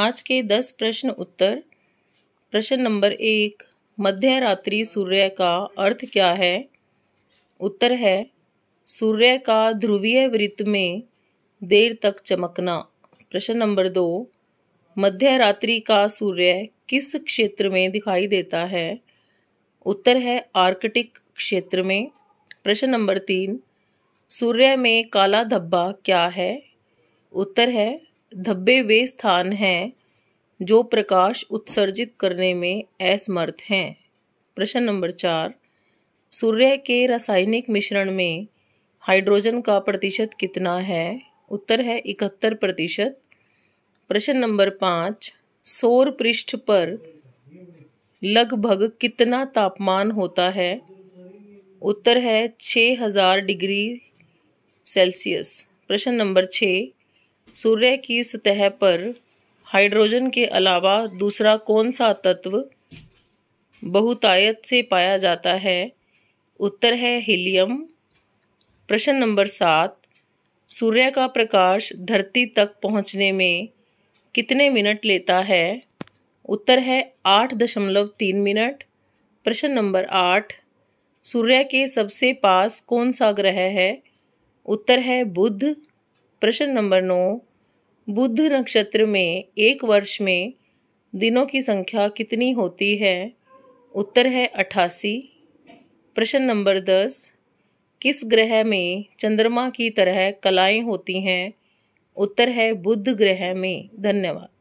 आज के दस प्रश्न उत्तर प्रश्न नंबर एक मध्य रात्रि सूर्य का अर्थ क्या है उत्तर है सूर्य का ध्रुवीय वृत्त में देर तक चमकना प्रश्न नंबर दो मध्य रात्रि का सूर्य किस क्षेत्र में दिखाई देता है उत्तर है आर्कटिक क्षेत्र में प्रश्न नंबर तीन सूर्य में काला धब्बा क्या है उत्तर है धब्बे वे स्थान हैं जो प्रकाश उत्सर्जित करने में असमर्थ हैं प्रश्न नंबर चार सूर्य के रासायनिक मिश्रण में हाइड्रोजन का प्रतिशत कितना है उत्तर है इकहत्तर प्रतिशत प्रश्न नंबर पाँच सौर पृष्ठ पर लगभग कितना तापमान होता है उत्तर है 6000 डिग्री सेल्सियस प्रश्न नंबर छः सूर्य की सतह पर हाइड्रोजन के अलावा दूसरा कौन सा तत्व बहुतायत से पाया जाता है उत्तर है हीलियम प्रश्न नंबर सात सूर्य का प्रकाश धरती तक पहुंचने में कितने मिनट लेता है उत्तर है आठ दशमलव तीन मिनट प्रश्न नंबर आठ सूर्य के सबसे पास कौन सा ग्रह है उत्तर है बुध प्रश्न नंबर नौ बुद्ध नक्षत्र में एक वर्ष में दिनों की संख्या कितनी होती है उत्तर है अट्ठासी प्रश्न नंबर दस किस ग्रह में चंद्रमा की तरह कलाएं होती हैं उत्तर है बुध ग्रह में धन्यवाद